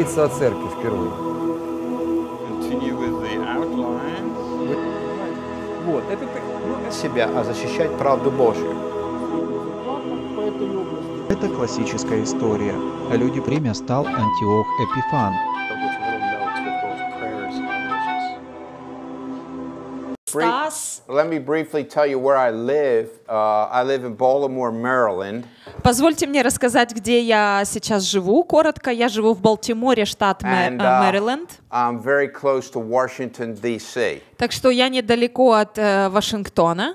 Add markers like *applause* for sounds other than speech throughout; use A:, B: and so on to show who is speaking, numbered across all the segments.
A: Лица церкви впервые. Вот, это ну, себя, а защищать правду Божью. Это классическая история. Люди
B: время стал Антиох Эпифан, Let me briefly tell you where I live. Uh, I live in Baltimore, Maryland.
A: Позвольте мне рассказать, где я сейчас живу. Коротко, я живу в Балтиморе, штат Мэриленд.
B: I'm very close to Washington, D.C.
A: Так что я недалеко от Вашингтона.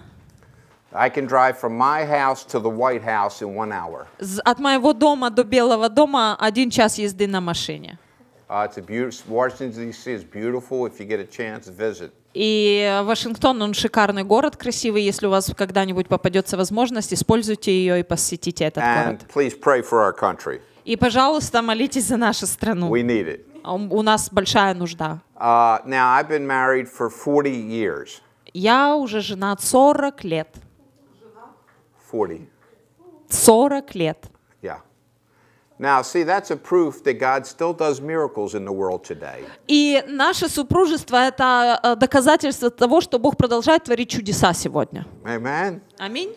B: I can drive from my house to the White House in one hour.
A: От моего дома до Белого дома один час езды на машине.
B: Uh, it's a beautiful, Washington, D.C. is beautiful. If you get a chance, visit.
A: И Вашингтон, он шикарный город, красивый. Если у вас когда-нибудь попадется возможность, используйте ее и посетите этот And город.
B: pray for our
A: И, пожалуйста, молитесь за нашу страну. We need it. У нас большая нужда.
B: Uh, now, I've been married for 40 years.
A: Я уже женат 40 лет. 40. 40 лет.
B: Now, see, that's a proof that God still does miracles in the world today.
A: И наше супружество это э, доказательство того, что Бог продолжает творить чудеса сегодня.
B: Amen. Аминь.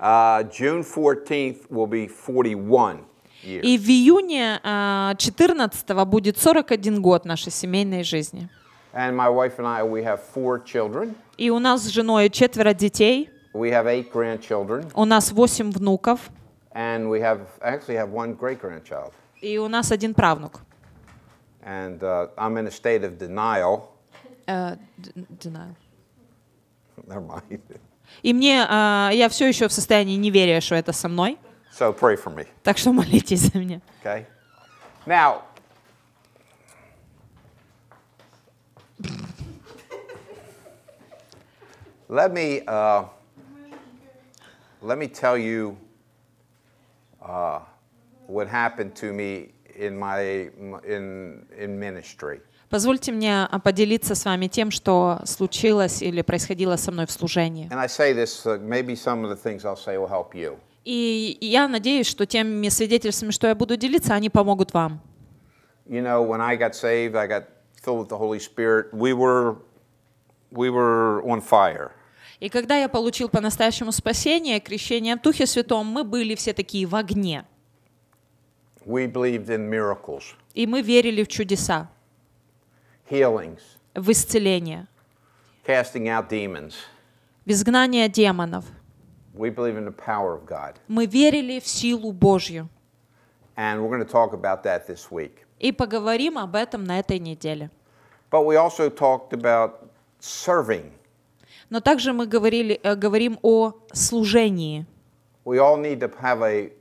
B: Uh, June 14th will be 41. Years. И
A: в июне uh, э, 14 будет 41 год нашей семейной жизни.
B: And my wife and I, we have four children. И
A: у нас с женой четверо детей.
B: We have eight grandchildren. У нас
A: восемь внуков.
B: And we have actually have one great grandchild.
A: И у нас один правнук.
B: And uh, I'm in a state of denial.
A: Uh, denial.
B: *laughs* Never mind.
A: И мне, uh, я все еще в состоянии не неверия, что это со мной.
B: So pray for me. Так что молитесь за меня. Okay. Now. let me uh, let me tell you uh, what happened to me in my in in ministry.
A: Позвольте мне поделиться с вами тем, что случилось или происходило со мной в служении.
B: And I say this, uh, maybe some of the things I'll say will help you.
A: И я надеюсь, что теми свидетельствами, что я буду делиться, они помогут вам.
B: You know, when I got saved, I got filled with the Holy Spirit. We were we were on fire.
A: И когда я получил по-настоящему спасение, крещение в Духе Святом, мы были все такие в огне.
B: We believed in miracles.
A: И мы верили в чудеса. Healings. В исцеление.
B: Casting out demons.
A: В изгнание демонов.
B: We believe in the power of God.
A: Мы верили в силу Божью.
B: And we're going to talk about that this week.
A: И поговорим об этом на этой неделе.
B: But we also talked about serving.
A: Но также мы говорили, э, говорим о служении.
B: We all need to have a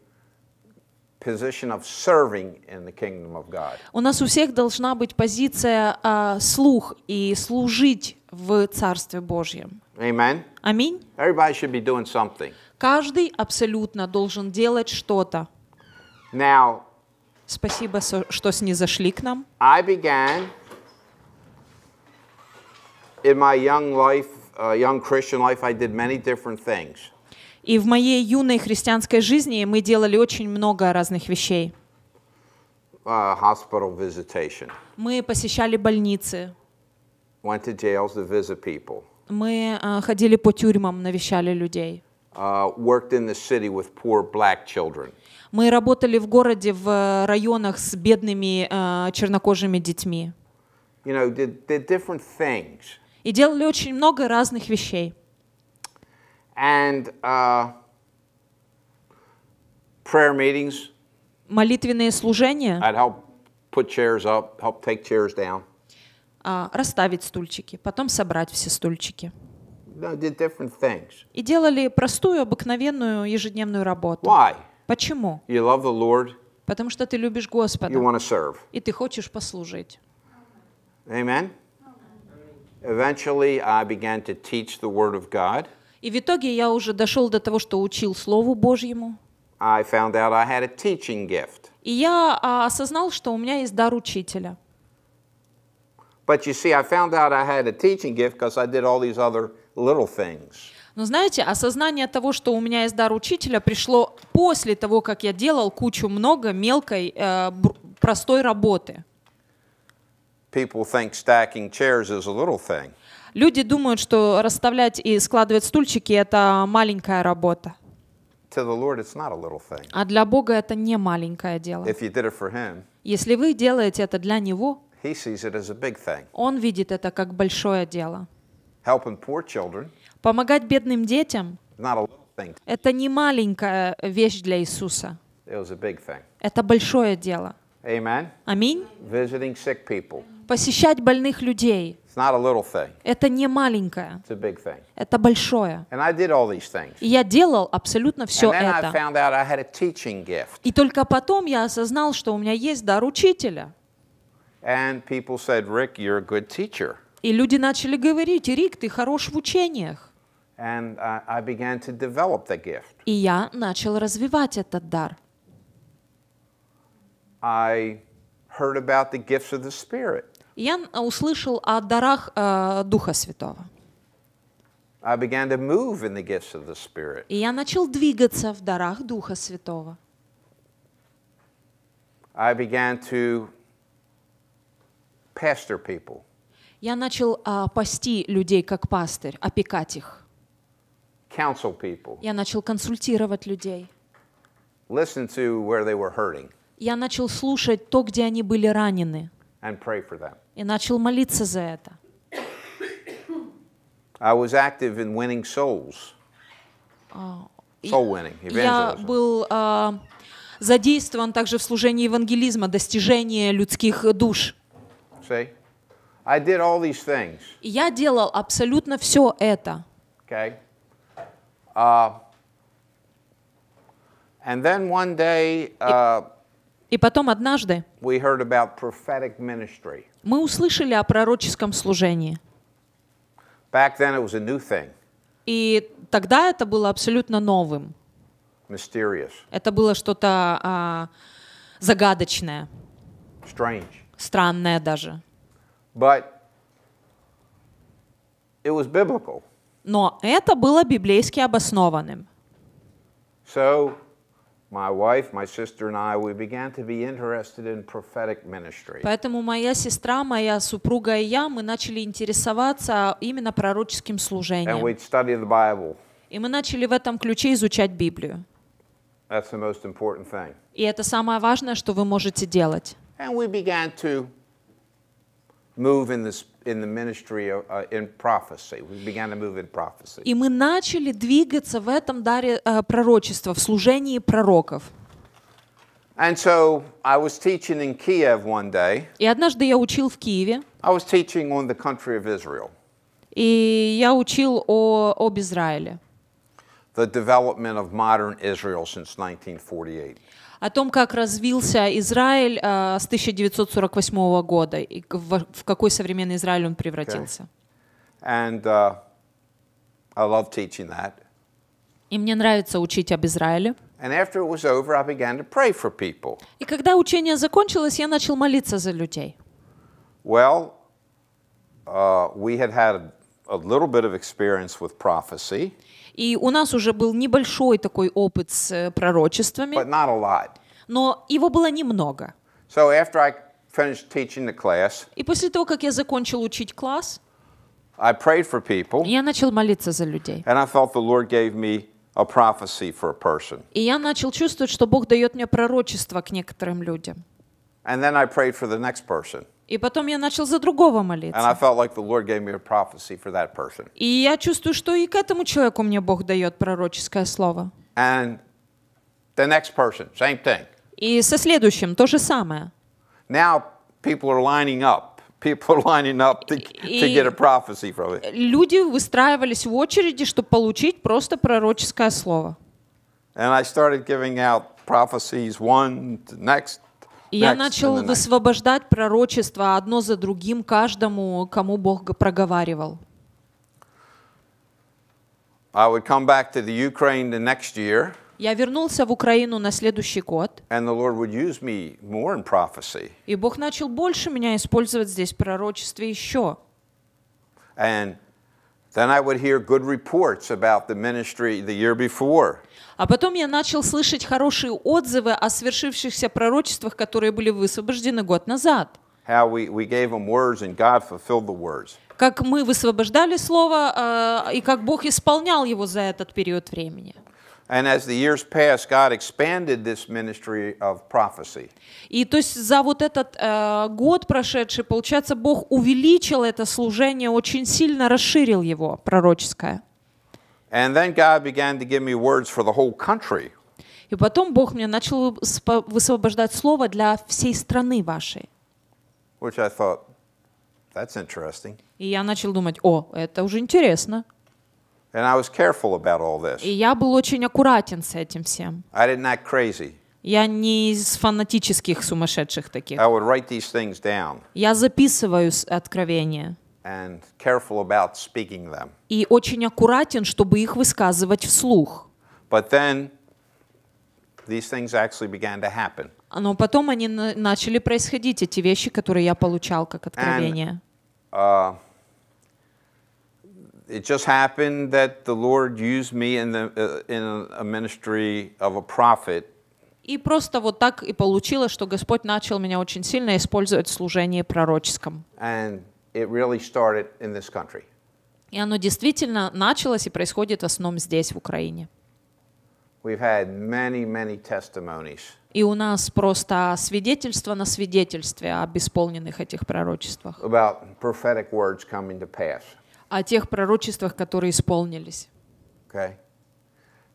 B: position of serving in the kingdom of God.
A: У нас у всех должна быть позиция uh, слух и служить в Царстве Божьем.
B: Amen. Аминь. Everybody should be doing something.
A: Каждый абсолютно должен делать что-то. Now, Спасибо, что снизошли к нам.
B: I began in my young life young Christian life, I did many different things.
A: И в моей юной христианской жизни мы делали очень много разных вещей.
B: Uh, hospital visitation.
A: Мы посещали больницы.
B: Went to jails to visit people.
A: Мы uh, ходили по тюрьмам, навещали людей.
B: Uh, worked in the city with poor black children.
A: Мы работали в городе в районах с бедными uh, чернокожими детьми.
B: You know, did, did different things
A: и делали очень много разных вещей.
B: And uh, prayer meetings. Молитвенные служения. I'd help put chairs up, help take chairs down.
A: Uh, расставить стульчики, потом собрать все стульчики.
B: did different things.
A: И делали простую, обыкновенную ежедневную работу. Why? Почему?
B: You love the Lord. Потому что ты любишь Господа. You serve.
A: И ты хочешь послужить.
B: Аминь. Eventually, I began to teach the Word of God.
A: И в итоге я уже дошел до того, что учил Слову Божьему.
B: I found out I had a teaching gift.
A: И я а, осознал, что у меня есть дар учителя.
B: But you see, I found out I had a teaching gift because I did all these other little things.
A: Но знаете, осознание того, что у меня есть дар учителя, пришло после того, как я делал кучу много мелкой э, простой работы
B: people think stacking chairs is a little thing.
A: Люди думают, что расставлять и складывать стульчики – это маленькая работа.
B: To the Lord, it's not a little thing.
A: А для Бога это не маленькое дело. If
B: you did it for him,
A: Если вы делаете это для Него,
B: he sees it as a big thing.
A: Он видит это как большое дело.
B: Helping poor children,
A: Помогать бедным детям это не маленькая вещь для Иисуса.
B: It was a big thing.
A: Это большое дело.
B: Amen. Аминь. Visiting sick people
A: посещать больных людей.
B: It's not a little thing.
A: Это не маленькое. It's a big thing. Это большое.
B: And I did all these things.
A: И я делал абсолютно все And then это. I found
B: out I had a teaching gift.
A: И только потом я осознал, что у меня есть дар учителя.
B: And people said, Rick, you're a good teacher.
A: И люди начали говорить, Рик, ты хорош в учениях.
B: And I began to develop the gift.
A: И я начал развивать этот дар.
B: I heard about the gifts of the Spirit
A: я э, услышал о дарах э, Духа Святого.
B: I began to move in the gifts of the Spirit.
A: И я начал двигаться в дарах Духа Святого.
B: I began to pastor people.
A: Я начал uh, пасти людей как пастырь, опекать их.
B: Counsel people.
A: Я начал консультировать людей.
B: Listen to where they were hurting.
A: Я начал слушать то, где они были ранены
B: and pray for them.
A: И начал молиться за это.
B: I was active in winning souls. Soul winning, evangelism. Я
A: был uh, задействован также в служении евангелизма, достижении людских душ.
B: See? I did all these things.
A: И я делал абсолютно все это.
B: Okay. Uh, and then one day, uh, и потом однажды мы
A: услышали о пророческом служении. И тогда это было абсолютно новым. Это было что-то а, загадочное. Странное даже. Но это было библейски обоснованным.
B: So, My wife, my sister and I, we began to be interested in prophetic ministry.
A: Поэтому моя сестра, моя супруга и я, мы начали интересоваться именно пророческим служением. And we'd
B: study the Bible.
A: И мы начали в этом ключе изучать Библию.
B: That's the most important thing.
A: И это самое важное, что вы можете делать.
B: And we began to move in this in the ministry of, uh, uh, in prophecy. We began to move in prophecy. И
A: мы начали двигаться в этом даре э, пророчества, в служении пророков.
B: And so I was teaching in Kiev one day.
A: И однажды я учил в Киеве.
B: I was teaching on the country of Israel.
A: И я учил о, об Израиле.
B: The development of modern Israel since 1948.
A: о том, как развился Израиль э, с 1948 года и в, в какой современный Израиль он превратился.
B: Okay. And, uh, I love teaching that.
A: И мне нравится учить об Израиле. И когда учение закончилось, я начал молиться за людей.
B: Well, uh, we had had a little bit of experience with prophecy.
A: И у нас уже был небольшой такой опыт с э, пророчествами. But not a
B: lot. Но его было немного. So after I finished teaching the class, и после того, как я закончил учить класс, I prayed for people, я начал молиться за людей. And I felt the Lord gave me a prophecy for a person.
A: И я начал чувствовать, что Бог дает мне пророчество к некоторым людям.
B: And then I prayed for the next person.
A: И потом я начал за другого молиться. и я чувствую, что и к этому человеку мне Бог дает пророческое слово.
B: And the next person, same thing.
A: И со следующим то же самое.
B: Now people are lining up. Люди
A: выстраивались в очереди, чтобы получить просто пророческое слово.
B: And I started giving out prophecies one to next я начал
A: высвобождать пророчества одно за другим каждому, кому Бог проговаривал.
B: I would come back to the Ukraine the next year.
A: Я вернулся в Украину на следующий
B: год. And the Lord would use me more in prophecy.
A: И Бог начал больше меня использовать здесь в пророчестве еще.
B: And then I would hear good reports about the ministry the year before.
A: А потом я начал слышать хорошие отзывы о свершившихся пророчествах, которые были высвобождены год назад. Как мы высвобождали слово э, и как Бог исполнял его за этот период времени.
B: And as the years passed, God expanded this ministry of prophecy.
A: И то есть за вот этот э, год прошедший, получается, Бог увеличил это служение, очень сильно расширил его пророческое.
B: And then God began to give me words for the whole country.
A: И потом Бог мне начал высвобождать слово для всей страны вашей.
B: Which I thought, That's interesting.
A: И я начал думать, о, это уже интересно.
B: And I was careful about all this. И
A: я был очень аккуратен с этим всем.
B: I didn't act crazy.
A: Я не из фанатических сумасшедших таких. I
B: would write these things down.
A: Я записываю откровения. И очень аккуратен, чтобы их высказывать вслух.
B: But then these things actually began to happen.
A: Но потом они начали происходить, эти вещи, которые я получал как откровение.
B: And, uh, it just happened that the Lord used me in, the, uh, in a ministry of a prophet. И
A: просто вот так и получилось, что Господь начал меня очень сильно использовать в служении пророческом.
B: And it really started in this country.
A: И оно действительно началось и происходит в основном здесь, в Украине.
B: We've had many, many testimonies.
A: И у нас просто свидетельство на свидетельстве об исполненных этих пророчествах.
B: About prophetic words coming to pass.
A: О тех пророчествах, которые исполнились.
B: Okay.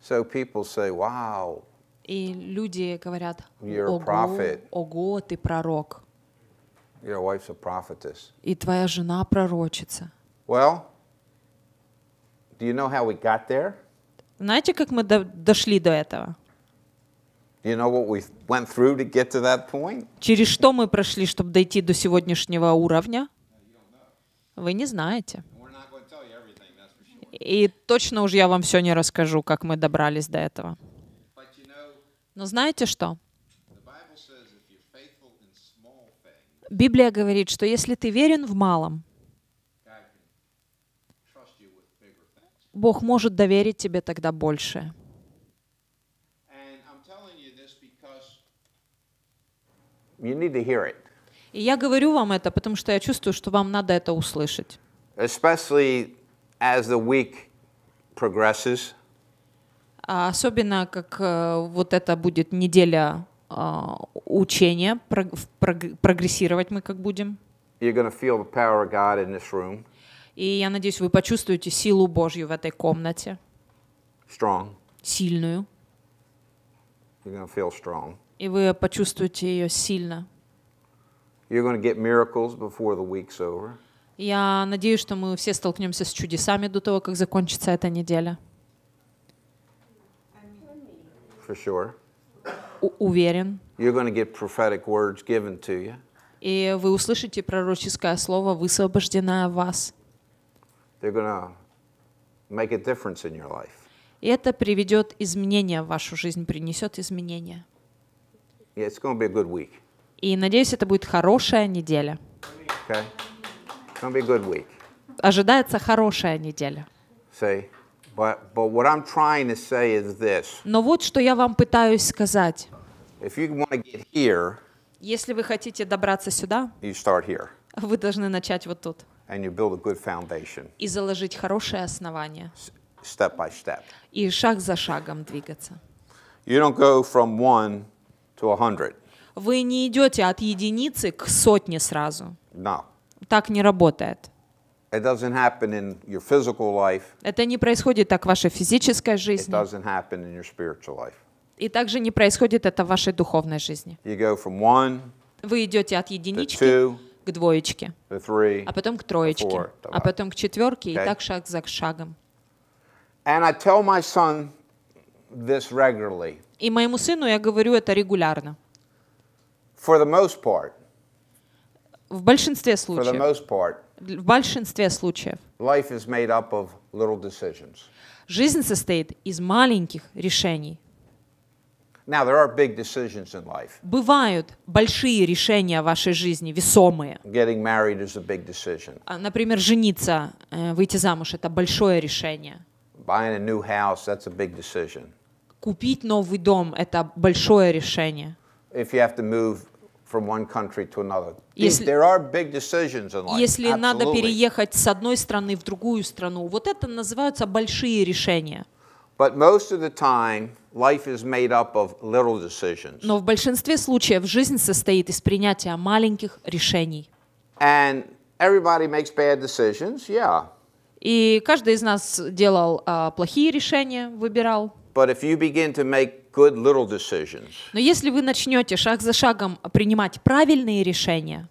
B: So people say, wow,
A: и люди говорят, ого, ого, ты пророк.
B: Your wife's a prophetess.
A: И твоя жена пророчица.
B: Well, do you know how we got there?
A: Знаете, как мы до дошли до этого?
B: You know what we went through to get to that point?
A: Через что мы прошли, чтобы дойти до сегодняшнего уровня? Вы не знаете. И точно уж я вам все не расскажу, как мы добрались до этого. Но знаете что? Библия говорит, что если ты верен в малом, Бог может доверить тебе тогда больше. И я говорю вам это, потому что я чувствую, что вам надо это услышать. А особенно, как э, вот это будет неделя а, учение, прогрессировать мы как будем. И я надеюсь, вы почувствуете силу Божью в этой комнате. Strong. Сильную.
B: You're going feel strong.
A: И вы почувствуете ее сильно.
B: You're going get miracles before the week's over.
A: Я надеюсь, что мы все столкнемся с чудесами до того, как закончится эта неделя. For sure уверен.
B: You're going to get prophetic words given to you.
A: И вы услышите пророческое слово, высвобожденное о вас.
B: They're going to make a difference in your life.
A: И это приведет изменения в вашу жизнь, принесет изменения.
B: Yeah, it's going to be a good week.
A: И надеюсь, это будет хорошая неделя.
B: Okay. It's going to be a good week.
A: Ожидается хорошая неделя.
B: Say, But, but what I'm trying to say is this.
A: Но вот что я вам пытаюсь сказать.
B: If you want to get here,
A: если вы хотите добраться сюда,
B: you start here.
A: вы должны начать вот тут.
B: And you build a good foundation.
A: И заложить хорошее основание.
B: Step by step.
A: И шаг за шагом двигаться.
B: You don't go from one to a hundred.
A: Вы не идете от единицы к сотне сразу. No. Так не работает.
B: It doesn't happen in your physical life.
A: Это не происходит так в вашей физической жизни. It
B: doesn't happen in your spiritual life.
A: И также не происходит это в вашей духовной жизни.
B: You go from one,
A: Вы идете от единички to two, к двоечке,
B: to three, а потом к троечке, four, а
A: потом к четверке, okay? и так шаг за шагом.
B: And I tell my son this regularly.
A: И моему сыну я говорю это регулярно.
B: For the most part.
A: В большинстве случаев. For the most
B: part в
A: большинстве случаев.
B: Life is made up of little decisions.
A: Жизнь состоит из маленьких решений.
B: Now, there are big decisions in life.
A: Бывают большие решения в вашей жизни, весомые.
B: Getting married is a big decision.
A: А, например, жениться, э, выйти замуж – это большое решение.
B: Buying a new house, that's a big decision.
A: Купить новый дом – это большое решение.
B: If you have to move from one country to another. Если, there are big decisions in life. если Absolutely. надо переехать
A: с одной страны в другую страну, вот это называются большие решения.
B: But most of the time, life is made up of little decisions.
A: Но в большинстве случаев жизнь состоит из принятия маленьких решений.
B: And everybody makes bad decisions, yeah.
A: И каждый из нас делал uh, плохие решения, выбирал. Но если вы начнете шаг за шагом принимать правильные решения,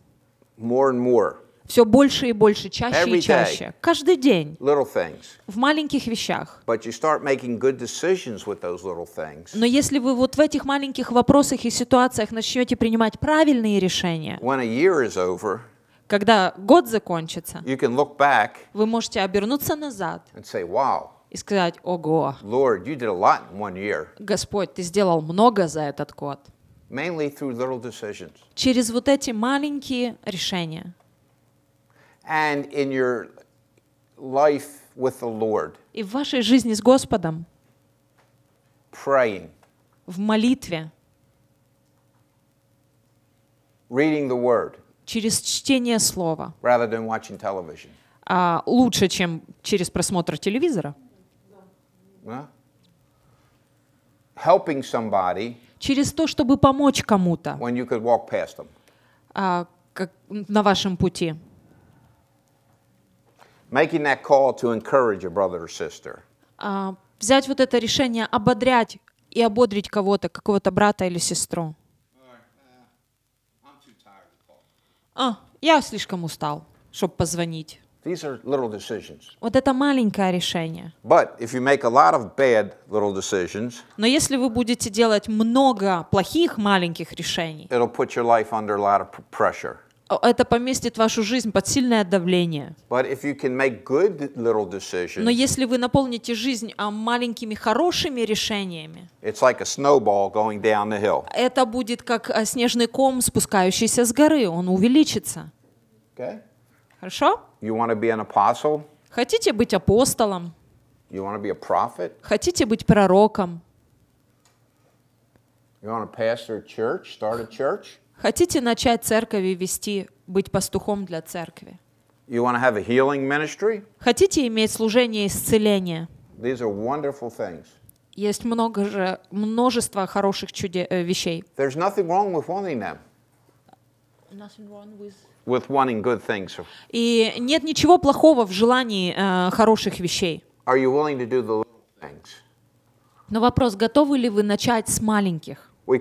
B: more and more,
A: все больше и больше, чаще Every и чаще, day, каждый день,
B: little things.
A: в маленьких вещах.
B: But you start making good decisions with those little things,
A: Но если вы вот в этих маленьких вопросах и ситуациях начнете принимать правильные решения,
B: when a year is over, когда год закончится, you can look back
A: вы можете обернуться назад
B: and say, wow, и сказать, ого, Lord, you did a lot in one year.
A: Господь, ты сделал много за этот год.
B: Mainly through little decisions.
A: Через вот эти маленькие решения.
B: And in your life with the Lord.
A: И в вашей жизни с Господом. Praying. В молитве.
B: Reading the word.
A: Через чтение слова.
B: Rather than watching television.
A: А, лучше, чем через просмотр телевизора.
B: Helping somebody, через то, чтобы помочь кому-то when you could walk past them.
A: А, как, на вашем пути.
B: Making that call to encourage a brother or sister.
A: А, взять вот это решение ободрять и ободрить кого-то, какого-то брата или сестру. Uh, а, я слишком устал, чтобы позвонить.
B: These are little decisions.
A: Вот это маленькое решение.
B: But if you make a lot of bad little decisions,
A: но если вы будете делать много плохих маленьких решений,
B: it'll put your life under a lot of pressure.
A: Это поместит вашу жизнь
B: под сильное давление. But if you can make good little decisions, но если
A: вы наполните жизнь а, маленькими хорошими решениями,
B: it's like a snowball going down the hill.
A: это будет как а, снежный ком, спускающийся с горы, он увеличится.
B: Okay? Хорошо? You want to be an apostle?
A: Хотите быть апостолом?
B: You want to be a prophet?
A: Хотите быть пророком?
B: You want to pastor a church, start a church?
A: Хотите начать церковь и вести, быть пастухом для церкви?
B: You want to have a healing ministry?
A: Хотите иметь служение исцеления?
B: These are wonderful things.
A: Есть много же, множество хороших чуде, вещей.
B: There's nothing wrong with wanting them.
A: Nothing wrong with
B: with wanting good things.
A: И нет ничего плохого в желании э, хороших вещей.
B: Are you willing to do the little things?
A: Но вопрос, готовы ли вы начать с маленьких?
B: Мы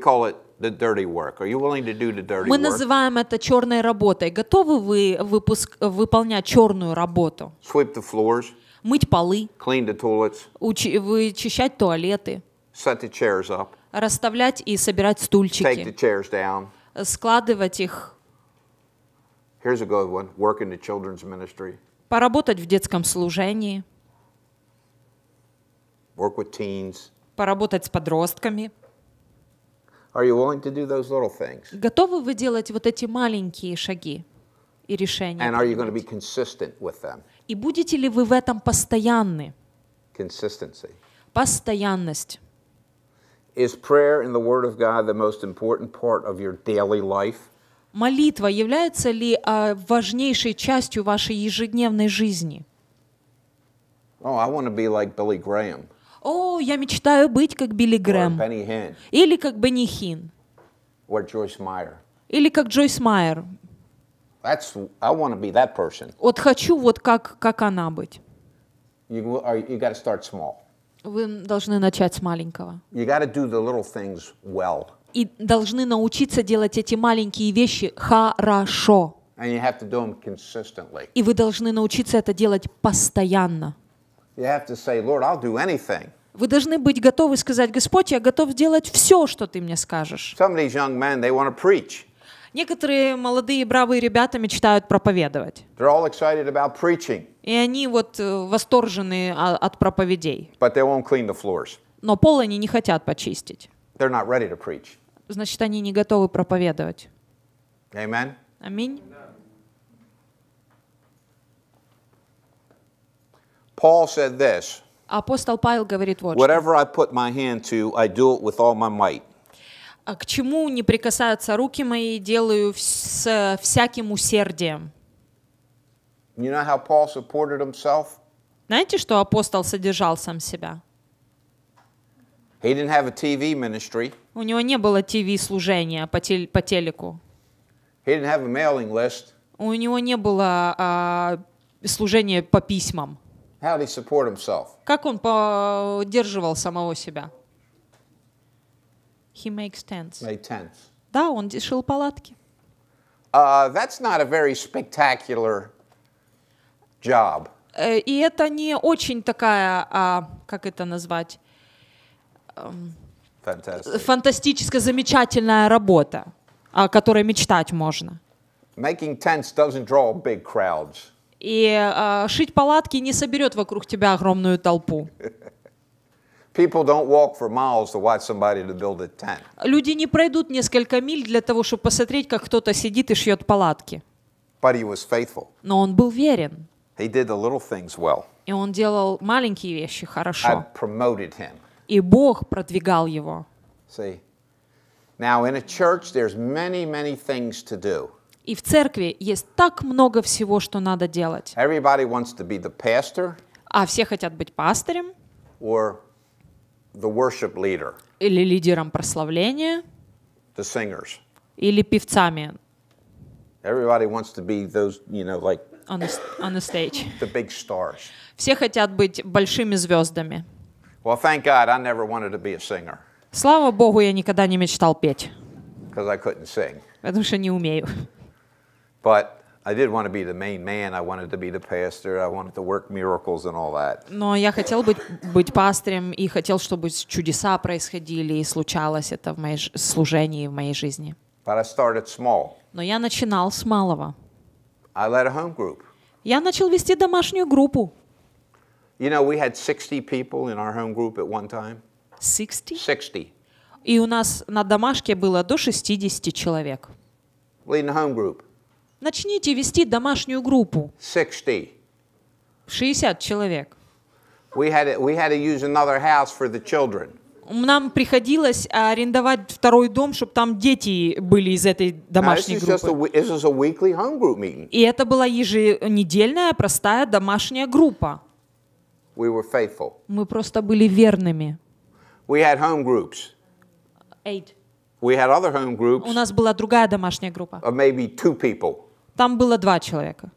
B: называем
A: это черной работой. Готовы вы выпуск, выполнять черную работу?
B: Sweep the floors.
A: Мыть полы.
B: Clean the toilets.
A: Учи, вычищать туалеты.
B: Set the chairs up.
A: Расставлять и собирать стульчики.
B: Take the chairs down.
A: Складывать их
B: Here's a good one. Work in the children's ministry.
A: Поработать в детском служении.
B: Work with teens.
A: Поработать с подростками.
B: Are you willing to do those little things?
A: Готовы вы делать вот эти маленькие шаги и решения?
B: And are you going to be consistent with them?
A: И будете ли вы в этом постоянны?
B: Consistency.
A: Постоянность.
B: Is prayer in the Word of God the most important part of your daily life?
A: Молитва является ли а, важнейшей частью вашей ежедневной жизни?
B: Oh, I want to be like Billy О, я
A: мечтаю быть как Билли Грэм. Или как Бенни Хин.
B: Или
A: как Джойс Майер.
B: That's, I want to be that person.
A: Вот хочу вот как, как она быть.
B: You, you gotta start small.
A: Вы должны начать с маленького.
B: You gotta do the little things well и
A: должны научиться делать эти маленькие вещи хорошо.
B: And you have to do them consistently. И
A: вы должны научиться это делать постоянно.
B: You have to say, Lord, I'll do anything.
A: Вы должны быть готовы сказать, Господь, я готов сделать все, что ты мне скажешь. Some
B: of these young men, they want to preach.
A: Некоторые молодые бравые ребята мечтают проповедовать.
B: They're all excited about preaching.
A: И они вот э, восторжены а, от проповедей.
B: But they won't clean the floors.
A: Но пол они не хотят почистить.
B: They're not ready to preach
A: значит, они не готовы проповедовать. Amen. Аминь.
B: Paul said this.
A: Апостол Павел говорит вот Whatever
B: I put my hand to, I do it with all my might.
A: А к чему не прикасаются руки мои, делаю с всяким усердием.
B: You know how Paul supported himself?
A: Знаете, что апостол содержал сам себя?
B: He didn't have a TV ministry.
A: У него не было TV-служения по, тел по телеку.
B: He didn't have a mailing list.
A: У него не было а, служения по письмам.
B: How did he support himself?
A: Как он поддерживал самого себя? He makes tents. Made tents. Да, он шил палатки.
B: Uh, that's not a very spectacular job.
A: Э, и это не очень такая, а, как это назвать, Fantastic. Эм, фантастическая, замечательная работа, о которой мечтать можно.
B: Making tents doesn't draw big crowds.
A: И э, шить палатки не соберет вокруг тебя огромную толпу.
B: Люди
A: не пройдут несколько миль для того, чтобы посмотреть, как кто-то сидит и шьет палатки.
B: But he was faithful.
A: Но он был верен.
B: He did the little things well.
A: И он делал маленькие вещи хорошо. I
B: promoted him
A: и Бог продвигал его.
B: See? Now in a church there's many, many things to do.
A: И в церкви есть так много всего, что надо делать.
B: Everybody wants to be the pastor.
A: А все хотят быть пастырем.
B: Or the worship leader.
A: Или лидером прославления.
B: The singers.
A: Или певцами.
B: Everybody wants to be those, you know, like on the, on the stage. The big stars.
A: Все хотят быть большими звездами.
B: Well, thank God I never wanted to be a singer.
A: Слава Богу, я никогда не мечтал петь.
B: I couldn't sing.
A: Потому что не умею.
B: But I did want to be the main man. I wanted to be the pastor. I wanted to work miracles and all that.
A: Но я хотел быть быть пастырем и хотел, чтобы чудеса происходили и случалось это в моей служении в моей жизни.
B: But I started small.
A: Но я начинал с малого.
B: I led a home group.
A: Я начал вести домашнюю группу.
B: You know, we had 60 people in our home group at one time. 60? 60.
A: И у нас на домашке было до 60 человек.
B: Lead the home group. Начните вести домашнюю группу. 60. 60 человек. We had to, we had to use another house for the children.
A: Нам приходилось арендовать второй дом, чтобы там дети были из этой домашней группы. И это была еженедельная простая домашняя группа.
B: We were faithful.
A: Мы просто были верными.
B: We had home groups. Eight. We had other home groups. У нас
A: была другая домашняя группа.
B: Of maybe two people.
A: Там было два человека.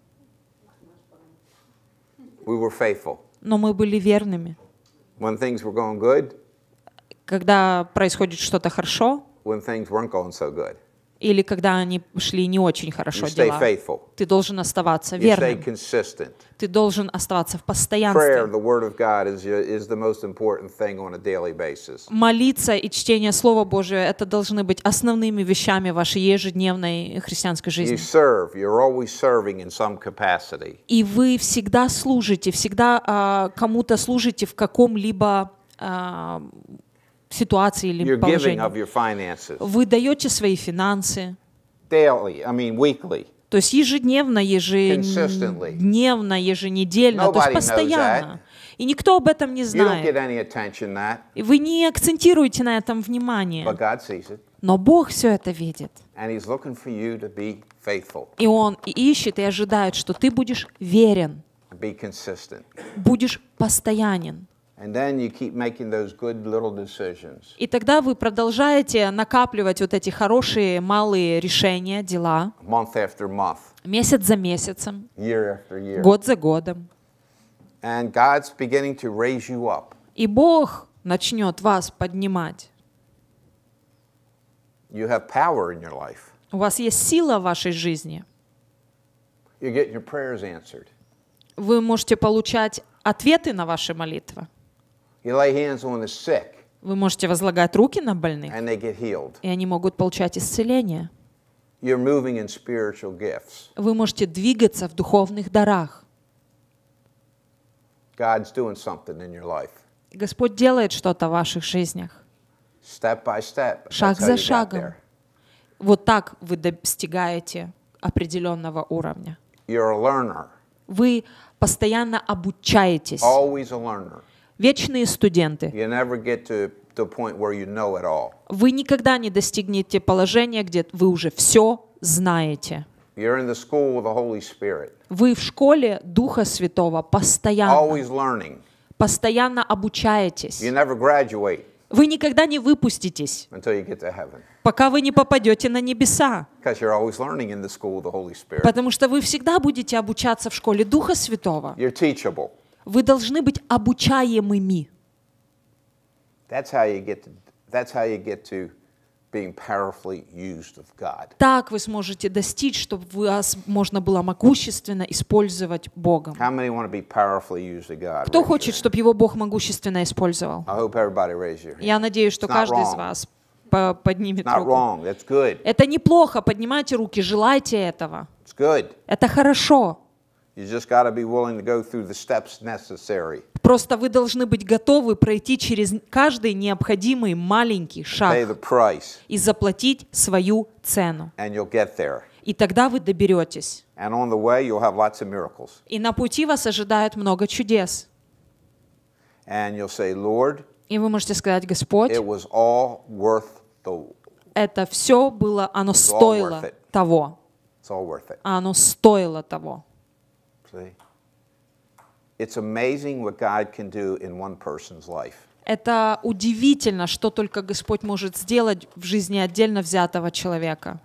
B: We were faithful.
A: Но мы были верными.
B: When things were going good.
A: Когда происходит что-то хорошо.
B: When things weren't going so good
A: или когда они шли не очень хорошо you дела. Ты должен оставаться верным. Ты должен оставаться в постоянстве. Молиться и чтение Слова Божьего — это должны быть основными вещами вашей ежедневной христианской жизни. You
B: serve. You're always serving in some capacity.
A: И вы всегда служите, всегда uh, кому-то служите в каком-либо uh, ситуации или
B: положения. Вы
A: даете свои финансы.
B: Daily, I mean weekly.
A: То есть ежедневно, ежедневно, еженедельно, Nobody то есть постоянно. И никто об этом не знает.
B: И вы не акцентируете на этом внимание. Но Бог
A: все это видит. И Он ищет и ожидает, что ты будешь верен. Будешь постоянен. И тогда вы продолжаете накапливать вот эти хорошие малые решения, дела.
B: Month after month.
A: Месяц за месяцем.
B: Year after year. Год за годом. And God's beginning to raise you up.
A: И Бог начнет вас поднимать.
B: You have power in your life.
A: У вас есть сила в вашей жизни.
B: You're getting your prayers answered.
A: Вы можете получать ответы на ваши молитвы.
B: Вы можете возлагать
A: руки на больных, и они могут получать исцеление. Вы можете двигаться в духовных дарах.
B: Господь
A: делает что-то в ваших жизнях.
B: Шаг за шагом.
A: Вот так вы достигаете определенного уровня. Вы постоянно обучаетесь. Always
B: a learner. Вечные студенты.
A: Вы никогда не достигнете положения, где вы уже все знаете. Вы в школе Духа Святого постоянно. Постоянно обучаетесь.
B: Вы никогда не выпуститесь, пока вы не попадете на небеса.
A: Потому что вы всегда будете обучаться в школе Духа Святого. Вы должны быть обучаемыми. Так вы сможете достичь, чтобы вас можно было могущественно
B: использовать Богом. Кто
A: хочет, чтобы его Бог могущественно использовал?
B: Я надеюсь, что каждый из вас поднимет руку. Это
A: неплохо, поднимайте руки, желайте этого. Это хорошо. Просто вы должны быть готовы пройти через каждый необходимый маленький шаг и заплатить свою цену.
B: И тогда вы доберетесь.
A: И на пути вас ожидает много чудес.
B: и
A: вы можете сказать, Господь, это все было, оно стоило того. Оно стоило того. Это удивительно, что только Господь может сделать в жизни отдельно взятого человека.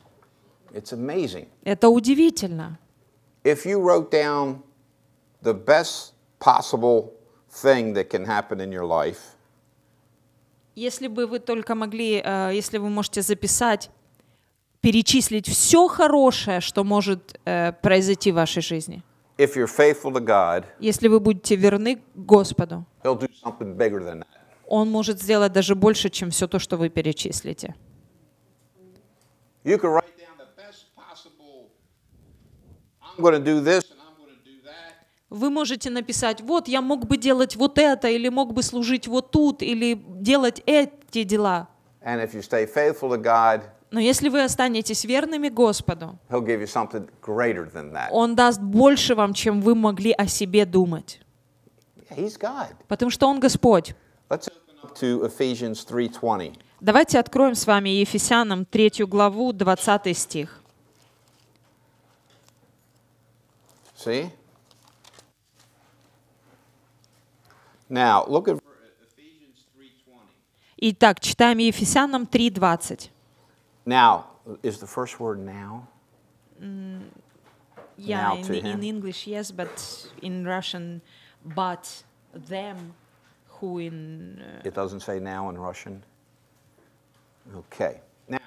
B: Это
A: удивительно.
B: If you wrote down the best possible thing that can happen in your life,
A: если бы вы только могли, э, если вы можете записать, перечислить все хорошее, что может э, произойти в вашей жизни.
B: If you're faithful to God,
A: если вы будете верны Господу,
B: he'll do something bigger than that.
A: Он может сделать даже больше, чем все то, что вы перечислите.
B: You can write down the best possible. I'm going to do this
A: Вы можете написать, вот я мог бы делать вот это, или мог бы служить вот тут, или делать эти дела.
B: And if you stay faithful to God,
A: но если вы останетесь верными Господу, Он даст больше вам, чем вы могли о себе думать.
B: Потому что Он Господь.
A: Давайте откроем с вами Ефесянам 3 главу, 20 стих.
B: See? Now, look at
A: Итак, читаем Ефесянам 3.20.
B: Now, is the first word now? Mm, yeah, now in, in,
A: English, yes, but in Russian, but them who
B: in. Uh, it doesn't say now in Russian? Okay. Now,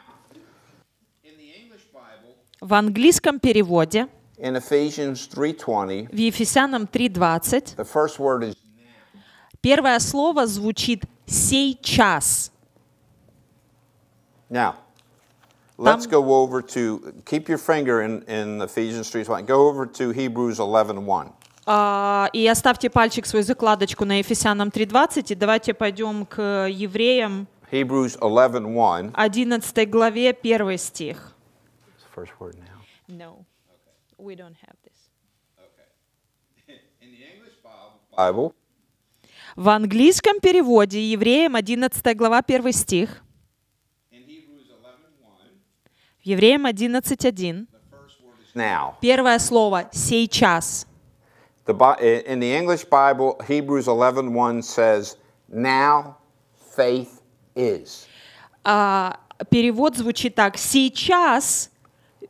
B: in the English Bible, в
A: английском переводе
B: in Ephesians 3:20, в
A: Ефесянам 3.20
B: the first word is now.
A: первое слово звучит «сейчас».
B: Now, Let's там... go over to, keep your finger in, in Ephesians 3.20. Go over to Hebrews 11.1.
A: Uh, и оставьте пальчик свою закладочку на Ефесянам 3.20, и давайте пойдем к евреям.
B: Hebrews 11.1.
A: 11 главе, 1 стих.
B: It's the first word now. No, we don't have this. Okay.
A: In the English Bible. В английском переводе евреям 11 глава, 1 стих. Евреям 11.1. Первое слово «сейчас».
B: in the English Bible, Hebrews 11.1 says, now faith is.
A: Uh, перевод звучит так. Сейчас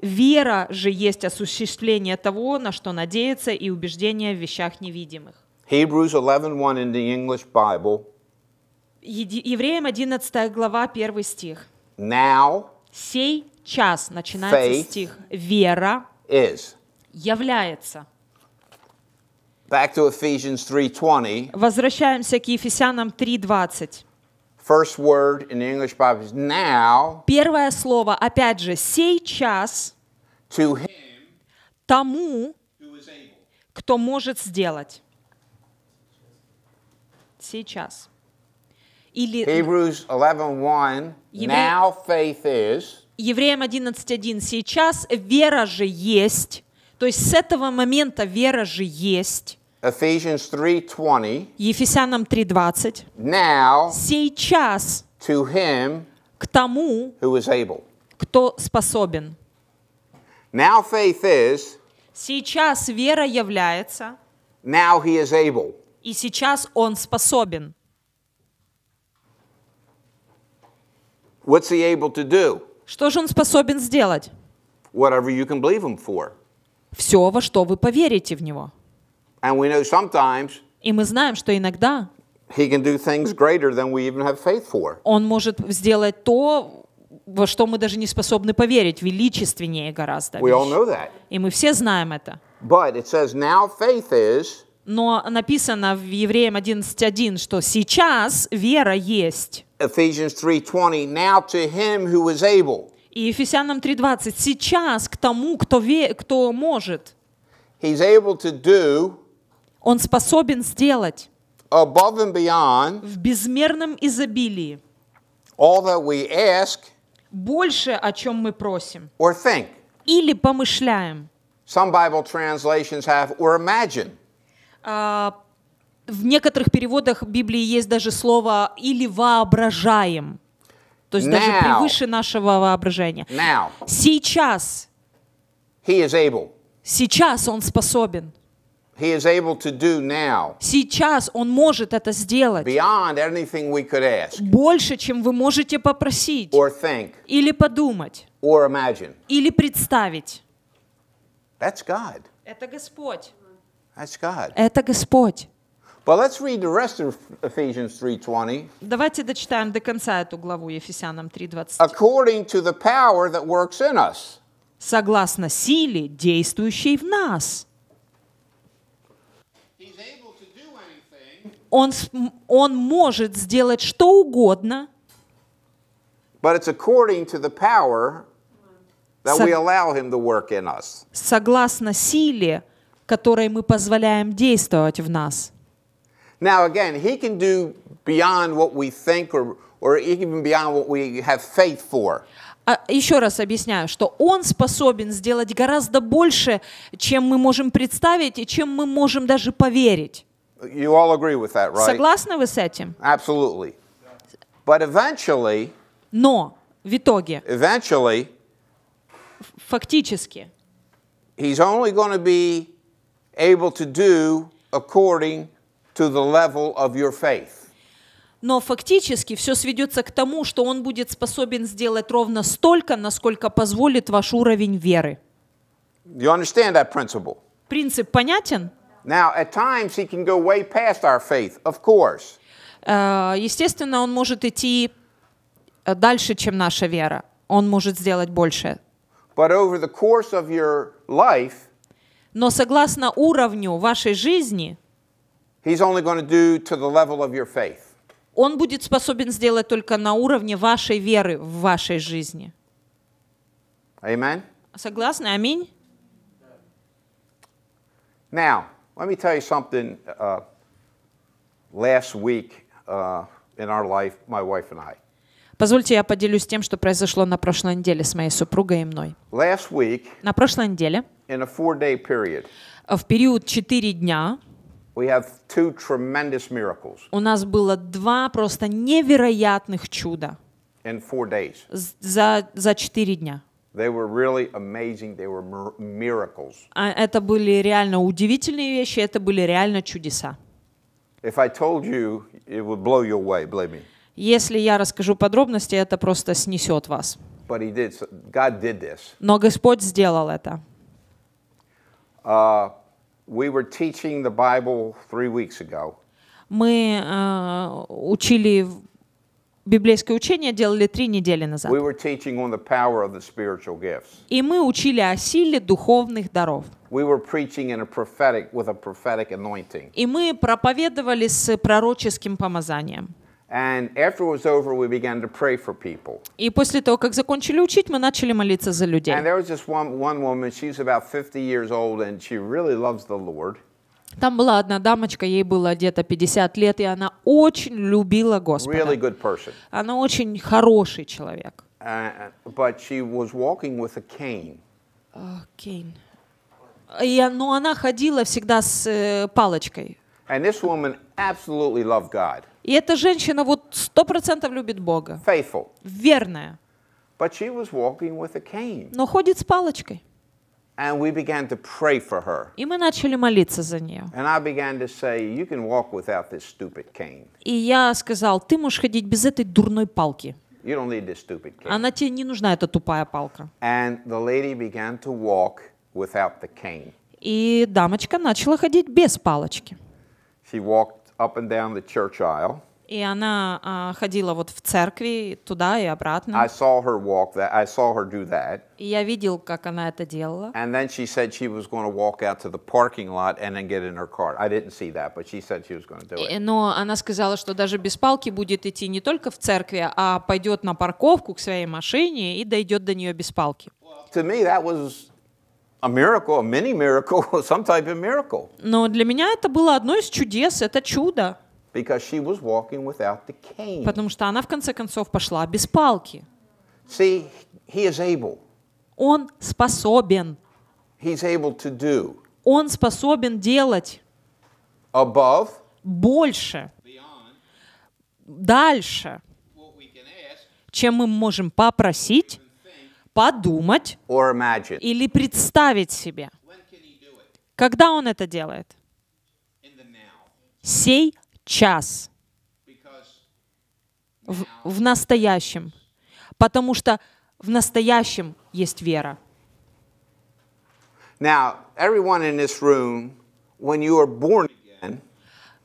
A: вера же есть осуществление того, на что надеется, и убеждение в вещах невидимых.
B: Hebrews 11.1 in the English Bible.
A: Евреям 11 глава, 1 стих.
B: Now.
A: Сей Сейчас начинается стих. Вера is. является.
B: Back to Ephesians 3:20.
A: Возвращаемся к Ефесянам
B: 3:20. First
A: Первое слово, опять же, сейчас. To him. Тому, кто может сделать. Сейчас. Или Hebrews
B: 11:1. Now faith is.
A: Евреям 11.1. Сейчас вера же есть. То есть с этого момента
B: вера же есть. Ефесянам
A: 3:20. Сейчас. To him. К тому.
B: Who is able.
A: Кто способен.
B: Now faith is. Сейчас вера
A: является. Now
B: he is able.
A: И сейчас он способен.
B: What's he able to do? Что же он способен сделать? Whatever you can believe him for.
A: Все, во что вы поверите в него.
B: And we know sometimes
A: И мы знаем, что иногда
B: he can do things greater than we even have faith for.
A: он может сделать то, во что мы даже не способны поверить, величественнее гораздо. We all know that. И мы все знаем это.
B: But it says,
A: now faith is... Но написано в Евреям 11.1, что сейчас
B: вера есть. Ephesians 3:20, now to him who is able.
A: И Ефесянам 3:20, сейчас к тому, кто ве, кто может. He's
B: able to do Он способен сделать above and beyond в безмерном изобилии all that we ask больше, о чем мы просим or think. или помышляем. Some Bible translations have or imagine.
A: Uh, в некоторых переводах Библии есть даже слово «или воображаем». То есть now, даже превыше нашего воображения.
B: Now, сейчас. He is able. Сейчас он способен. He is able to do now. Сейчас он может это сделать. Beyond anything we could ask. Больше, чем вы можете попросить. Or think. Или подумать. Or imagine. Или представить. That's God.
A: Это Господь.
B: That's God. Это Господь. But let's read the rest of Ephesians 3:20.
A: Давайте дочитаем до конца эту главу Ефесянам 3:20.
B: According to the power that works in us. Согласно силе, действующей
A: в нас.
B: Он, он может сделать что угодно. But it's according to the power that we allow him to work in us.
A: Согласно силе, которой мы позволяем действовать в нас.
B: Now, again, he can do beyond what we think or, or even beyond what we have faith for.
A: Еще раз объясняю, что Он способен сделать гораздо больше, чем мы можем представить и чем мы можем даже поверить.
B: You all agree with that, right? Согласны вы с этим? Absolutely. But eventually, Но в итоге, eventually, фактически, he's only going to be able to do according to to the level of your faith.
A: Но фактически все сведется к тому, что он будет способен сделать ровно столько, насколько позволит ваш уровень веры.
B: You understand that principle? Принцип понятен? Now, at times he can go way past our faith, of course.
A: Uh, естественно, он может идти э, дальше, чем наша вера. Он может сделать больше.
B: But over the course of your life,
A: Но согласно уровню вашей жизни,
B: He's only going to do to the level of your faith.
A: Он будет способен сделать только на уровне вашей веры в вашей жизни.
B: Аминь. Согласны? Аминь. Now, let me tell you something. Uh, last week uh, in our life, my wife and I.
A: Позвольте, я поделюсь тем, что произошло на прошлой неделе с моей супругой и мной.
B: Last week, на
A: прошлой неделе,
B: in a four-day period, в период четыре дня,
A: у нас было два просто невероятных чуда За, за четыре дня.
B: They were really amazing. They were miracles.
A: А, это были реально удивительные вещи, это были реально чудеса.
B: If I told you, it would blow you away, believe me.
A: Если я расскажу подробности, это просто снесет вас.
B: But he did, God did this.
A: Но Господь сделал это.
B: Uh, We were teaching the Bible three weeks ago.
A: Мы э, учили библейское учение, делали три недели назад.
B: We were teaching on the power of the spiritual gifts.
A: И мы учили о силе духовных даров.
B: We were preaching in a prophetic with a prophetic anointing.
A: И мы проповедовали с пророческим помазанием.
B: And after it was over, we began to pray for people.
A: И после того, как закончили учить, мы начали
B: молиться за людей. And there was just one, one woman, she's about 50 years old, and she really loves the Lord.
A: Там была одна дамочка, ей было где-то 50 лет, и она очень любила
B: Господа. Really good person.
A: Она очень хороший человек.
B: Uh, uh but she was walking with a cane.
A: Uh, cane. И, но она ходила всегда с э, палочкой.
B: And this woman absolutely loved God. И эта женщина вот сто процентов любит Бога. Faithful. Верная. But she was walking with a cane. Но ходит с палочкой. And we began to pray for her. И мы начали
A: молиться за нее.
B: And I began to say, you can walk without this stupid cane.
A: И я сказал, ты можешь ходить без этой дурной палки.
B: You don't need this stupid cane. Она тебе не нужна
A: эта тупая палка.
B: And the lady began to walk without the cane.
A: И дамочка начала ходить без палочки.
B: She walked up and down the church aisle.
A: И она а, ходила вот в церкви туда и обратно. I
B: saw her walk that. I saw her do that.
A: И я видел, как она это делала.
B: And then she said she was going to walk out to the parking lot and then get in her car. I didn't see that, but she said she was going to
A: do it. Но она сказала, что даже без палки будет идти не только в церкви, а пойдет на парковку к своей машине и дойдет до нее без
B: палки. To me, that was но
A: для меня это было одно из чудес, это чудо.
B: Because she was walking without the
A: cane. Потому что она в конце концов пошла без палки. See, he is able. Он способен. He's able to do. Он способен делать. Above. Больше. Beyond. Дальше. Чем мы можем попросить подумать или представить себе. Когда он это делает? Сей час. В, в настоящем. Потому что в настоящем есть вера.
B: Now, everyone in this room, when you are born again,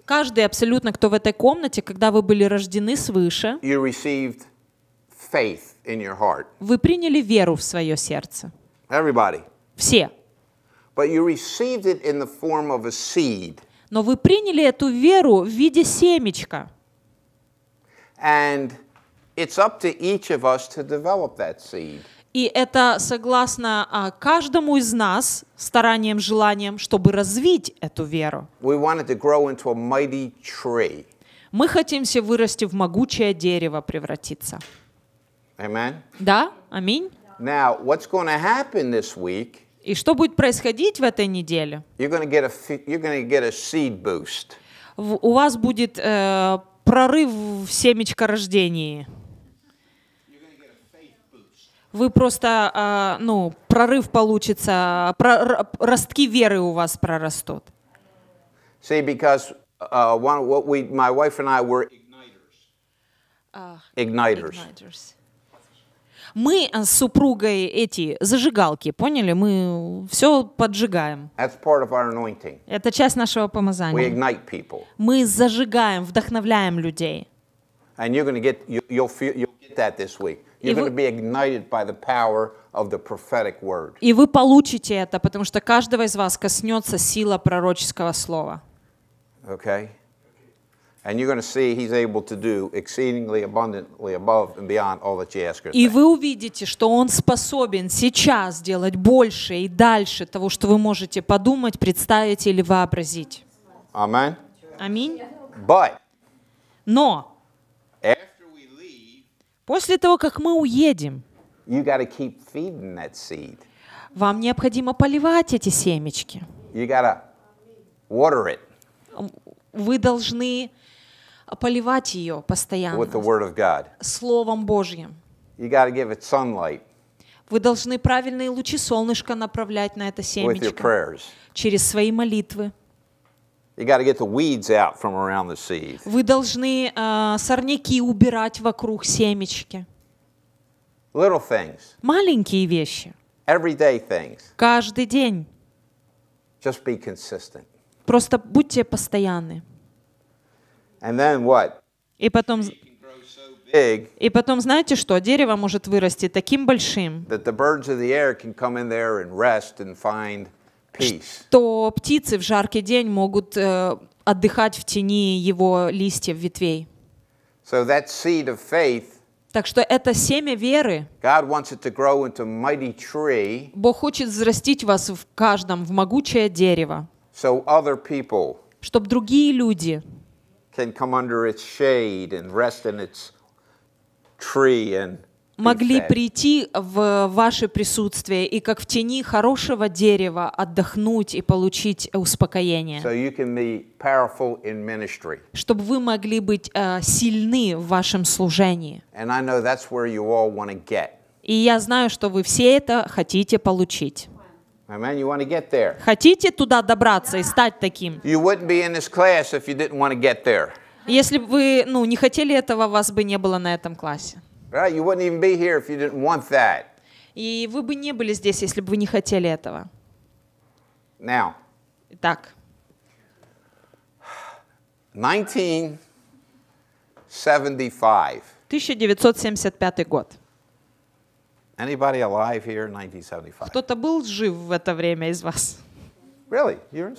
A: каждый абсолютно, кто в этой комнате, когда вы были
B: рождены свыше, you received faith in your heart.
A: Вы приняли веру в свое сердце. Everybody. Все.
B: But you received it in the form of a seed.
A: Но вы приняли эту веру в виде семечка.
B: And it's up to each of us to develop that seed.
A: И это согласно а, каждому из нас стараниям, желаниям, чтобы развить эту веру. Мы хотим все вырасти в могучее дерево, превратиться.
B: Amen? Да, аминь. Now, what's going to happen this week? И что будет происходить в этой неделе? You're going to get a you're going to get a seed boost.
A: У вас будет э, прорыв в семечкорождении. Вы просто, э, ну, прорыв получится, про, ростки веры у вас прорастут.
B: See, because uh, one, what we, my wife and I were igniters. Uh, igniters. igniters.
A: Мы э, с супругой эти зажигалки, поняли? Мы все поджигаем. Это часть нашего помазания. Мы зажигаем, вдохновляем людей.
B: And you're going to get, you'll, feel, you'll get that this week. You're going to be ignited by the power of the prophetic word.
A: И вы получите это, потому что каждого из вас коснется сила пророческого слова.
B: Okay? И
A: вы увидите, что Он способен сейчас делать больше и дальше того, что вы можете подумать, представить или вообразить. Аминь. Аминь. Но
B: после того, как мы уедем,
A: вам необходимо поливать эти семечки. Вы должны поливать ее постоянно with the
B: Word of God.
A: Словом Божьим.
B: You got give it sunlight.
A: Вы должны правильные лучи солнышка направлять на это семечко with your prayers. через свои молитвы. Вы должны э, сорняки убирать вокруг семечки.
B: Little things.
A: Маленькие
B: вещи. Everyday things.
A: Каждый день.
B: Just be consistent.
A: Просто будьте постоянны.
B: And then what? И потом, и
A: потом, знаете что, дерево может вырасти таким большим, что птицы в жаркий день могут э, отдыхать в тени его листьев, ветвей.
B: So that seed of faith
A: так что это семя веры. Бог хочет взрастить вас в каждом в могучее дерево, so чтобы другие люди могли прийти в ваше присутствие и как в тени хорошего дерева отдохнуть и получить э, успокоение.
B: So
A: чтобы вы могли быть э, сильны в вашем служении. И я знаю, что вы все это хотите получить. Хотите туда добраться и стать
B: таким? Если
A: бы вы ну, не хотели этого, вас бы не было на этом классе. И вы бы не были здесь, если бы вы не хотели этого.
B: Now, Итак, 1975. 1975 год. Anybody alive here in 1975?
A: Кто-то был жив в это время из вас?
B: Really? You're in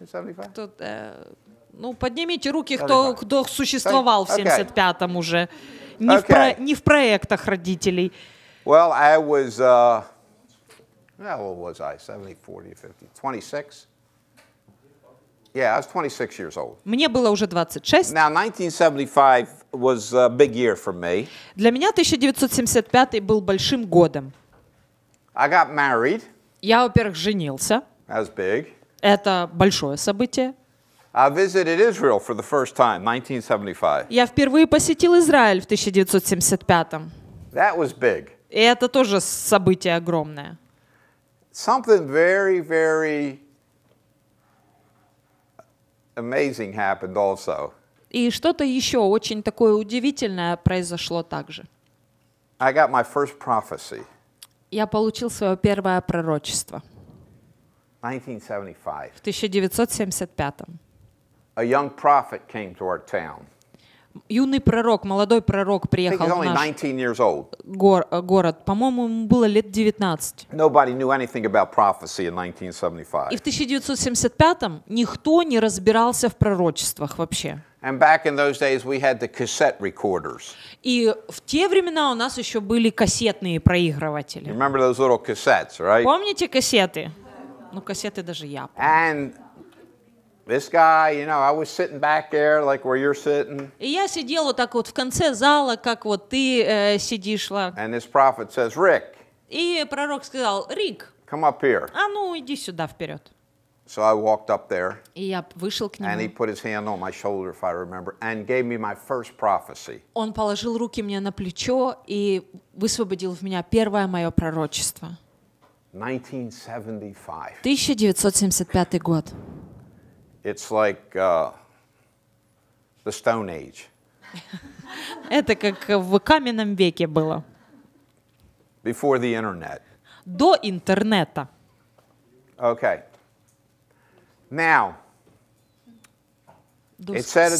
A: 75? Э, ну, поднимите руки, кто, кто существовал в 75-м уже. Не, okay. в про, не в проектах родителей.
B: Well, I was, uh, how old was I? 70, 40, 50, 26? Yeah, I was 26 years old. Мне было уже 26. Now, 1975 was a big year for me. Для меня 1975 был большим годом. I got married.
A: Я, во-первых, женился. That's big. Это большое событие.
B: I visited Israel for the first time, 1975.
A: Я впервые посетил Израиль в 1975.
B: That was big.
A: И это тоже событие огромное.
B: Something very, very amazing happened also.
A: И что-то еще очень такое удивительное произошло также.
B: I got my first prophecy.
A: Я получил свое первое пророчество.
B: 1975. В
A: 1975.
B: A young prophet came to our town
A: юный пророк, молодой пророк приехал в наш гор, э, город. По-моему, ему было лет
B: 19. Nobody knew anything about prophecy in 1975. И
A: в 1975 никто не разбирался в пророчествах вообще.
B: And back in those days we had the cassette recorders.
A: И в те времена у нас еще были кассетные проигрыватели. You
B: remember those little cassettes, right?
A: Помните кассеты? Ну, кассеты даже я помню. And
B: This guy, you know, I was sitting back there, like where you're sitting.
A: И я сидел вот так вот в конце зала, как вот ты э, сидишь, Лак.
B: And this prophet says, Rick.
A: И пророк сказал, Рик.
B: Come up here.
A: А ну иди сюда вперед.
B: So I walked up there.
A: И я вышел к нему. And he
B: put his hand on my shoulder, if I remember, and gave me my first prophecy.
A: Он положил руки мне на плечо и высвободил в меня первое мое пророчество.
B: 1975.
A: 1975 год.
B: It's like uh, the Stone Age.
A: Это как в каменном веке было.
B: Before the internet.
A: До интернета.
B: Okay. Now, До it said,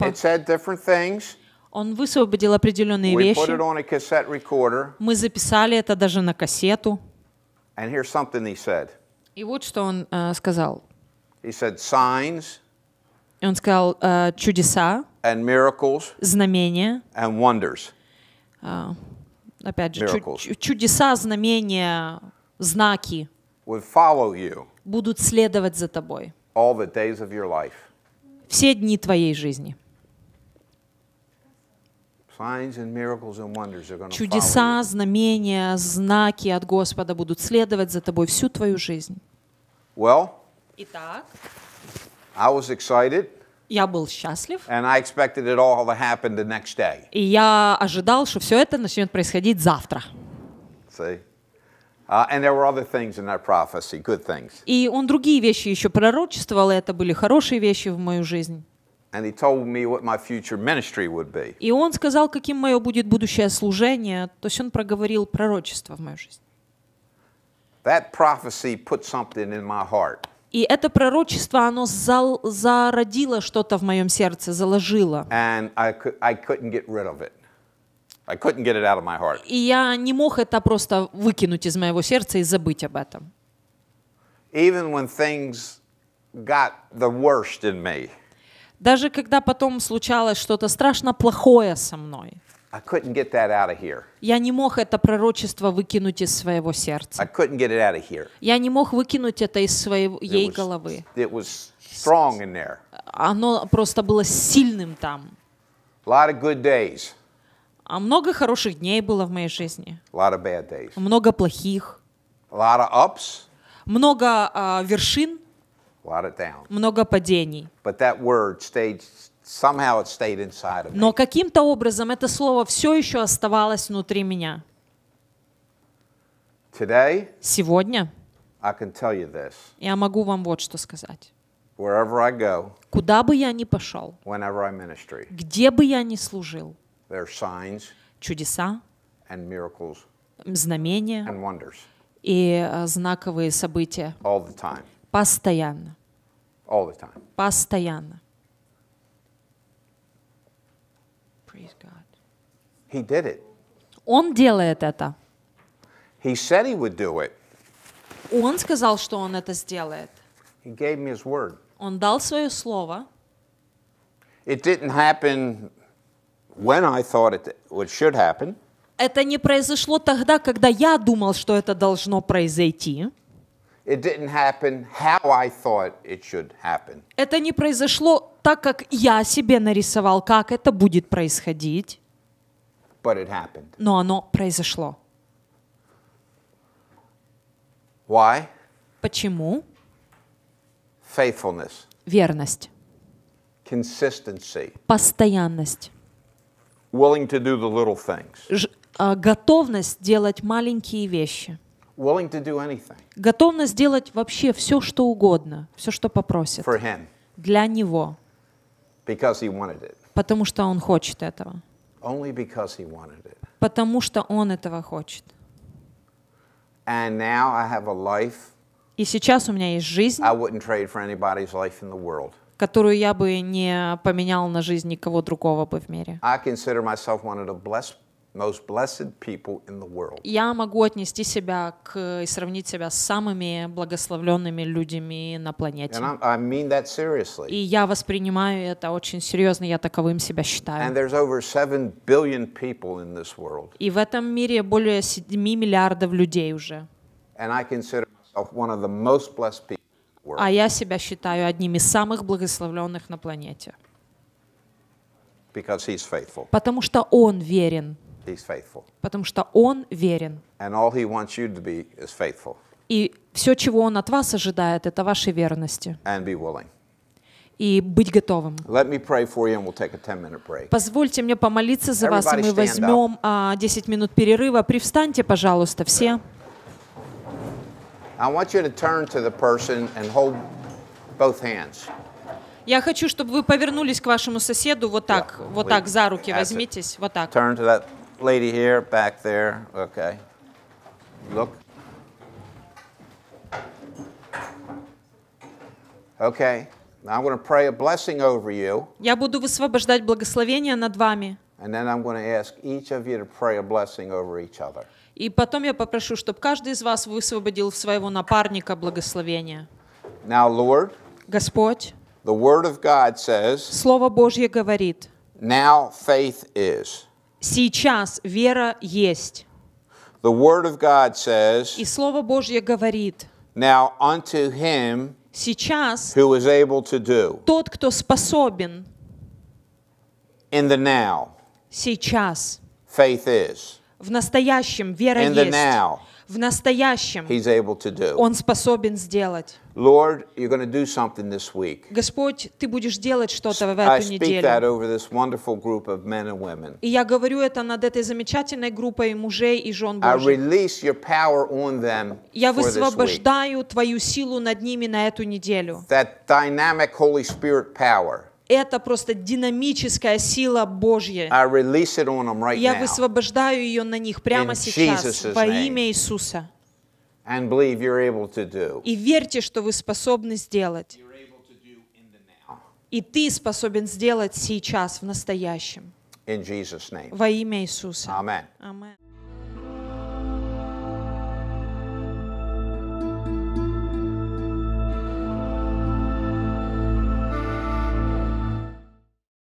B: it said different things.
A: Он высвободил определенные We put it on
B: a cassette recorder.
A: Мы записали это даже на кассету.
B: And here's something he said.
A: И вот что он э, сказал.
B: He said signs.
A: Он сказал uh, чудеса.
B: And miracles. Знамения. And wonders.
A: Uh, опять же, чу чудеса, знамения, знаки
B: would follow you.
A: Будут следовать за тобой.
B: All the days of your life.
A: Все дни твоей жизни.
B: Чудеса,
A: знамения, знаки от Господа будут следовать за тобой всю твою жизнь. Well, Итак,
B: I was excited.
A: Я был счастлив.
B: And I expected it all to happen the next day.
A: И я ожидал, что все это начнет происходить завтра.
B: See? Uh, and there were other things in that prophecy, good things.
A: И он другие вещи еще пророчествовал, и это были хорошие вещи в мою жизнь.
B: And he told me what my future ministry would be.
A: И он сказал, каким мое будет будущее служение. То есть он проговорил пророчество в мою жизнь.
B: That prophecy put something in my heart.
A: И это пророчество, оно зал, зародило что-то в моем сердце, заложило.
B: And I, I I couldn't get it out of my heart.
A: И я не мог это просто выкинуть из моего сердца и забыть об этом.
B: Even when things got the worst in me.
A: Даже когда потом случалось что-то страшно плохое со
B: мной. I couldn't get that out of here.
A: Я не мог это пророчество выкинуть из своего сердца.
B: I couldn't get it out of here.
A: Я не мог выкинуть это из своей ей головы.
B: It was strong in there.
A: Оно просто было сильным там.
B: A lot of good days.
A: А много хороших дней было в моей жизни.
B: A lot of bad days.
A: Много плохих.
B: A lot of ups.
A: Много uh, вершин.
B: A lot of downs.
A: Много падений.
B: But that word stayed Somehow it stayed inside of me.
A: Но каким-то образом это слово все еще оставалось внутри меня.
B: Today, Сегодня I can tell you this.
A: я могу вам вот что сказать.
B: Wherever I go,
A: Куда бы я ни пошел,
B: whenever I ministry,
A: где бы я ни служил,
B: there are signs чудеса, and miracles,
A: знамения and wonders. и э, знаковые события All the time. постоянно. All the time. Постоянно. He did it. Он делает это.
B: He said he would do it.
A: Он сказал, что он это сделает.
B: He gave me his word.
A: Он дал свое слово.
B: It didn't happen when I thought it, it should happen.
A: Это не произошло тогда, когда я думал, что это
B: должно произойти. It didn't happen how I thought it should happen.
A: Это не произошло так, как я себе нарисовал, как это будет происходить.
B: But it happened.
A: Но оно произошло. Why? Почему?
B: Faithfulness.
A: Верность.
B: Consistency.
A: Постоянность.
B: Willing to do the little things.
A: Ж, э, готовность делать маленькие вещи
B: willing to do anything.
A: Готовность сделать вообще все, что угодно, все, что попросит. For him. Для него.
B: Because he wanted it.
A: Потому что он хочет этого.
B: Only because he wanted it.
A: Потому что он этого хочет.
B: And now I have a life. И сейчас у меня есть жизнь. I wouldn't trade for anybody's life in the world
A: которую я бы не поменял на жизнь никого другого бы в мире
B: most blessed people in the world.
A: Я могу отнести себя к и сравнить себя с самыми благословленными людьми на планете. And
B: I mean that seriously. И
A: я воспринимаю это очень серьезно, я
B: таковым себя считаю. And there's over 7 billion people in this world.
A: И в этом мире более 7 миллиардов людей уже.
B: And I consider myself one of the most blessed people.
A: А я себя считаю одним из самых благословленных на планете. Потому что он верен. He's faithful. Потому что Он верен.
B: And all he wants you to be is faithful.
A: И все, чего Он от вас ожидает, это вашей верности.
B: And be willing.
A: И быть готовым.
B: Let me pray for you and we'll take a break.
A: Позвольте мне помолиться за вас, и мы возьмем uh, 10 минут перерыва. Привстаньте, пожалуйста, все. Я хочу, чтобы вы повернулись к вашему соседу вот так, yeah, вот так за руки возьмитесь, вот так.
B: Turn to that lady here, back there. Okay. Look. Okay. Now I'm going to pray a blessing over you.
A: Я буду высвобождать благословение над вами.
B: And then I'm going to ask each of you to pray a blessing over each other.
A: И потом я попрошу, чтобы каждый из вас высвободил своего напарника благословение.
B: Now, Lord, Господь, the word of God says, Слово Божье говорит, now faith is. Сейчас вера есть. The word of God says, И Слово Божье говорит, Now unto him сейчас who is able to do.
A: тот, кто способен
B: In the now, сейчас faith is.
A: в настоящем вера In the есть. now, В
B: настоящем he's able to do. он способен сделать. Lord, you're going to do something this week.
A: Господь, ты будешь делать что-то в эту неделю. И я говорю это над этой замечательной группой мужей и жен
B: Божьих. Я высвобождаю
A: твою силу над ними на эту неделю. Это просто динамическая сила Божья.
B: Right я
A: высвобождаю ее на них прямо сейчас во имя Иисуса.
B: And believe you're able to do.
A: И верьте, что вы способны сделать. И ты способен сделать сейчас, в настоящем.
B: In Jesus name. Во
A: имя Иисуса. Аминь.